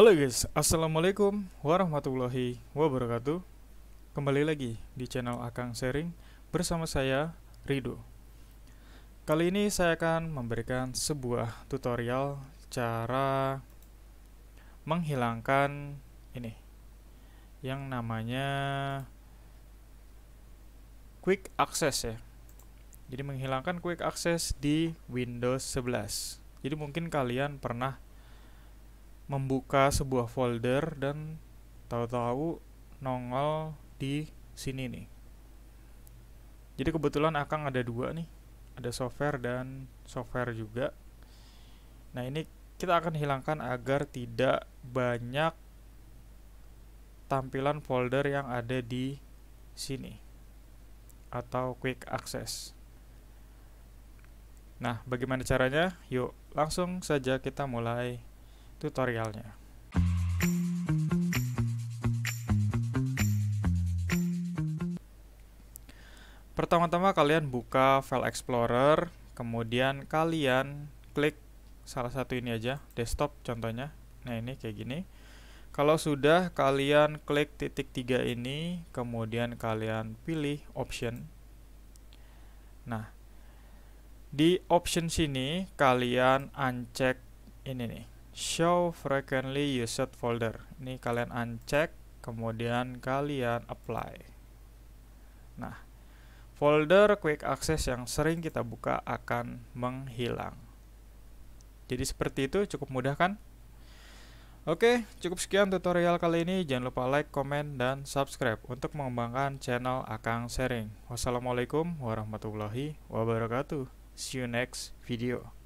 Halo guys, Assalamualaikum warahmatullahi wabarakatuh Kembali lagi di channel Akang Sharing bersama saya Rido Kali ini saya akan memberikan sebuah tutorial cara menghilangkan ini Yang namanya Quick Access ya Jadi menghilangkan Quick Access di Windows 11 Jadi mungkin kalian pernah membuka sebuah folder dan tahu-tahu nongol di sini nih. Jadi kebetulan Akang ada dua nih, ada software dan software juga. Nah ini kita akan hilangkan agar tidak banyak tampilan folder yang ada di sini atau quick access. Nah, bagaimana caranya? Yuk, langsung saja kita mulai tutorialnya. Pertama-tama kalian buka file explorer, kemudian kalian klik salah satu ini aja, desktop contohnya. Nah, ini kayak gini. Kalau sudah kalian klik titik tiga ini, kemudian kalian pilih option. Nah, di option sini kalian uncheck ini nih show frequently used folder ini kalian uncheck kemudian kalian apply nah folder quick access yang sering kita buka akan menghilang jadi seperti itu cukup mudah kan Oke, cukup sekian tutorial kali ini. Jangan lupa like, komen, dan subscribe untuk mengembangkan channel Akang Sharing. Wassalamualaikum warahmatullahi wabarakatuh. See you next video.